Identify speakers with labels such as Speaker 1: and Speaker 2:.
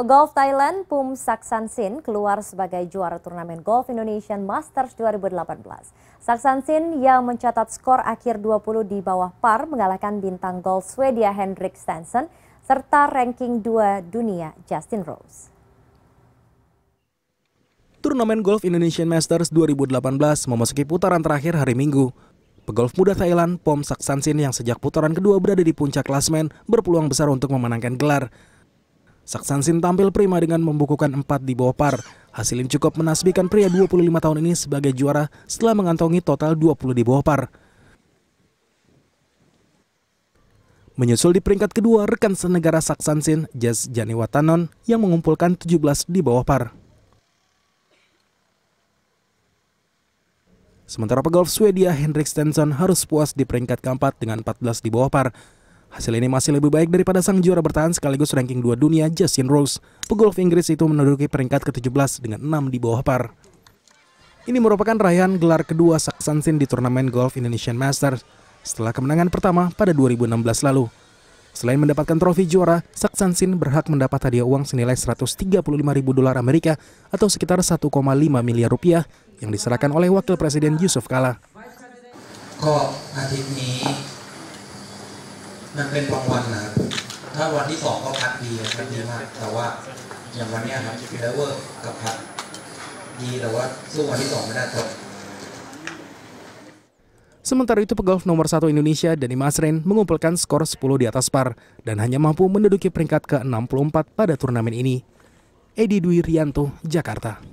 Speaker 1: Pegolf Thailand Pum Saksansin keluar sebagai juara turnamen Golf Indonesian Masters 2018. Saksansin yang mencatat skor akhir 20 di bawah par mengalahkan bintang golf Swedia Henrik Stenson serta ranking 2 dunia Justin Rose.
Speaker 2: Turnamen Golf Indonesian Masters 2018 memasuki putaran terakhir hari Minggu. Pegolf muda Thailand Pom Saksansin yang sejak putaran kedua berada di puncak klasmen berpeluang besar untuk memenangkan gelar. Saksansin tampil prima dengan membukukan empat di bawah par. Hasil yang cukup menasbikan pria 25 tahun ini sebagai juara setelah mengantongi total 20 di bawah par. Menyusul di peringkat kedua rekan senegara Saksansin, Jazz Watanon, yang mengumpulkan 17 di bawah par. Sementara pegolf Swedia Henrik Stenson harus puas di peringkat keempat dengan 14 di bawah par. Hasil ini masih lebih baik daripada sang juara bertahan sekaligus ranking 2 dunia Justin Rose. Pegolf Inggris itu menduduki peringkat ke-17 dengan 6 di bawah par. Ini merupakan raihan gelar kedua Saksansin di turnamen golf Indonesian Masters setelah kemenangan pertama pada 2016 lalu. Selain mendapatkan trofi juara, Saksansin berhak mendapat hadiah uang senilai 135 ribu dolar Amerika atau sekitar 1,5 miliar rupiah yang diserahkan oleh Wakil Presiden Yusuf Kala. Kok มันเป็นบางวันนะครับถ้าวันที่สองก็พักดีพักดีมาก Sementara itu pegolf nomor satu Indonesia Dani Masrin mengumpulkan skor 10 di atas par dan hanya mampu menduduki peringkat ke-64 pada turnamen
Speaker 1: ini. Edi Dwi Rianto, Jakarta.